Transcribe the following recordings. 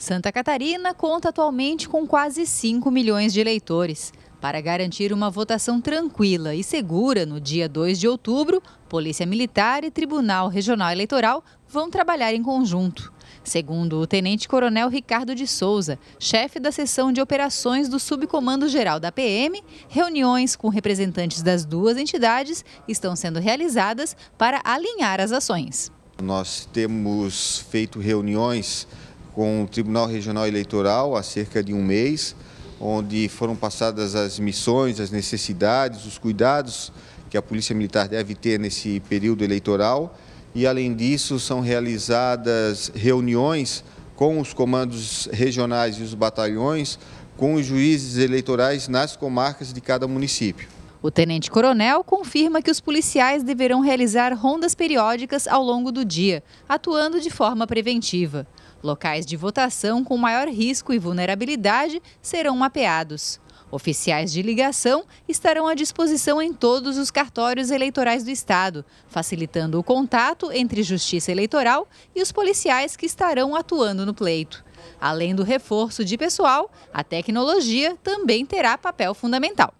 Santa Catarina conta atualmente com quase 5 milhões de eleitores. Para garantir uma votação tranquila e segura no dia 2 de outubro, Polícia Militar e Tribunal Regional Eleitoral vão trabalhar em conjunto. Segundo o tenente-coronel Ricardo de Souza, chefe da seção de operações do Subcomando Geral da PM, reuniões com representantes das duas entidades estão sendo realizadas para alinhar as ações. Nós temos feito reuniões com o Tribunal Regional Eleitoral há cerca de um mês, onde foram passadas as missões, as necessidades, os cuidados que a Polícia Militar deve ter nesse período eleitoral. E, além disso, são realizadas reuniões com os comandos regionais e os batalhões, com os juízes eleitorais nas comarcas de cada município. O tenente-coronel confirma que os policiais deverão realizar rondas periódicas ao longo do dia, atuando de forma preventiva. Locais de votação com maior risco e vulnerabilidade serão mapeados. Oficiais de ligação estarão à disposição em todos os cartórios eleitorais do Estado, facilitando o contato entre Justiça Eleitoral e os policiais que estarão atuando no pleito. Além do reforço de pessoal, a tecnologia também terá papel fundamental.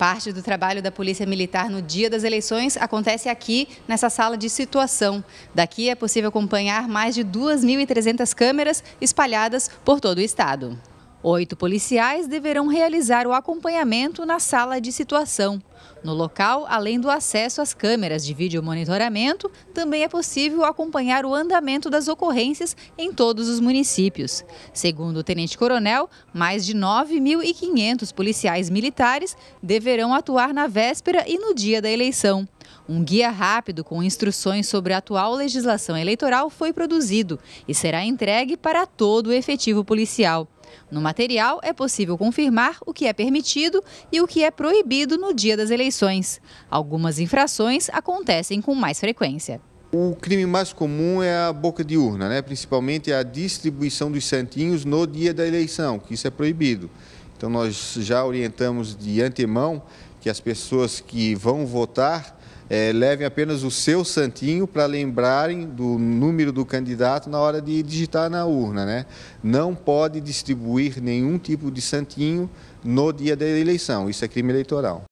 Parte do trabalho da Polícia Militar no dia das eleições acontece aqui, nessa sala de situação. Daqui é possível acompanhar mais de 2.300 câmeras espalhadas por todo o estado. Oito policiais deverão realizar o acompanhamento na sala de situação. No local, além do acesso às câmeras de vídeo monitoramento, também é possível acompanhar o andamento das ocorrências em todos os municípios. Segundo o tenente-coronel, mais de 9.500 policiais militares deverão atuar na véspera e no dia da eleição. Um guia rápido com instruções sobre a atual legislação eleitoral foi produzido e será entregue para todo o efetivo policial. No material, é possível confirmar o que é permitido e o que é proibido no dia das eleições. Algumas infrações acontecem com mais frequência. O crime mais comum é a boca de urna, né? principalmente a distribuição dos santinhos no dia da eleição, que isso é proibido. Então, nós já orientamos de antemão que as pessoas que vão votar é, levem apenas o seu santinho para lembrarem do número do candidato na hora de digitar na urna. Né? Não pode distribuir nenhum tipo de santinho no dia da eleição, isso é crime eleitoral.